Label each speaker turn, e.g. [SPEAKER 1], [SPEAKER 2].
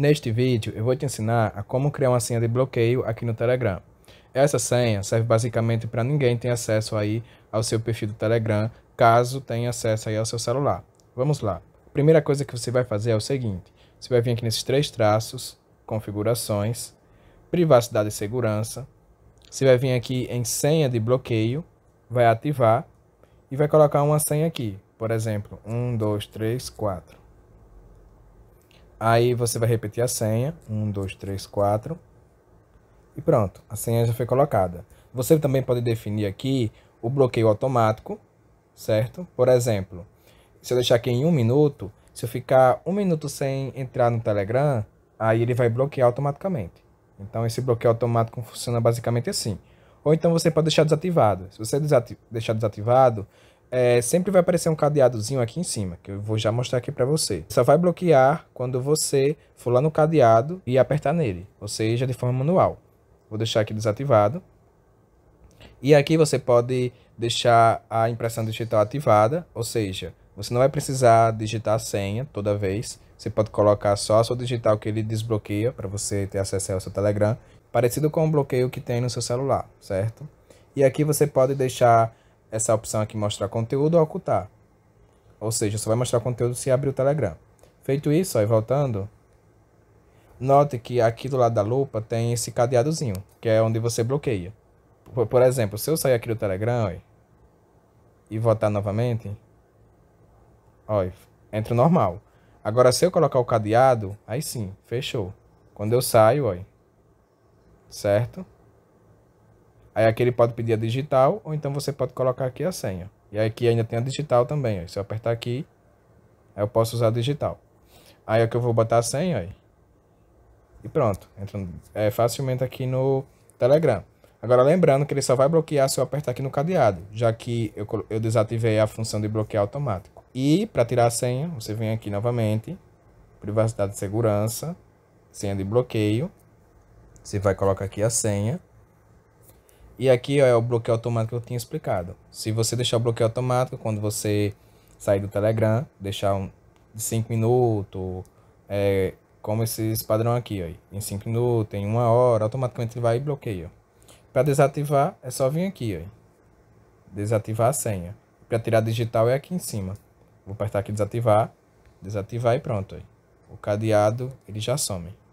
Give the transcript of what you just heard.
[SPEAKER 1] Neste vídeo eu vou te ensinar a como criar uma senha de bloqueio aqui no Telegram. Essa senha serve basicamente para ninguém ter acesso aí ao seu perfil do Telegram, caso tenha acesso aí ao seu celular. Vamos lá. A primeira coisa que você vai fazer é o seguinte, você vai vir aqui nesses três traços, configurações, privacidade e segurança, você vai vir aqui em senha de bloqueio, vai ativar e vai colocar uma senha aqui, por exemplo, 1, 2, 3, 4. Aí você vai repetir a senha. 1, 2, 3, 4. E pronto, a senha já foi colocada. Você também pode definir aqui o bloqueio automático, certo? Por exemplo, se eu deixar aqui em um minuto, se eu ficar um minuto sem entrar no Telegram, aí ele vai bloquear automaticamente. Então esse bloqueio automático funciona basicamente assim. Ou então você pode deixar desativado. Se você deixar desativado, é, sempre vai aparecer um cadeadozinho aqui em cima, que eu vou já mostrar aqui para você. Só vai bloquear quando você for lá no cadeado e apertar nele, ou seja, de forma manual. Vou deixar aqui desativado. E aqui você pode deixar a impressão digital ativada, ou seja, você não vai precisar digitar a senha toda vez. Você pode colocar só a sua digital que ele desbloqueia para você ter acesso ao seu Telegram, parecido com o bloqueio que tem no seu celular, certo? E aqui você pode deixar essa opção aqui mostrar conteúdo ou ocultar. Ou seja, só vai mostrar conteúdo se abrir o Telegram. Feito isso, ó, e voltando, note que aqui do lado da lupa tem esse cadeadozinho, que é onde você bloqueia. Por, por exemplo, se eu sair aqui do Telegram ó, e voltar novamente, ó, entra normal. Agora, se eu colocar o cadeado, aí sim, fechou. Quando eu saio, ó, certo? Aí aqui ele pode pedir a digital, ou então você pode colocar aqui a senha. E aqui ainda tem a digital também, ó. Se eu apertar aqui, eu posso usar a digital. Aí aqui eu vou botar a senha, ó. E pronto. Entrando é, facilmente aqui no Telegram. Agora lembrando que ele só vai bloquear se eu apertar aqui no cadeado, já que eu, eu desativei a função de bloqueio automático. E para tirar a senha, você vem aqui novamente, privacidade e segurança, senha de bloqueio. Você vai colocar aqui a senha. E aqui ó, é o bloqueio automático que eu tinha explicado. Se você deixar o bloqueio automático, quando você sair do Telegram, deixar um, de 5 minutos, é, como esse padrão aqui, ó, em 5 minutos, em 1 hora, automaticamente ele vai e bloqueia. Para desativar, é só vir aqui, ó, desativar a senha. Para tirar digital é aqui em cima. Vou apertar aqui desativar, desativar e pronto. Ó. O cadeado ele já some.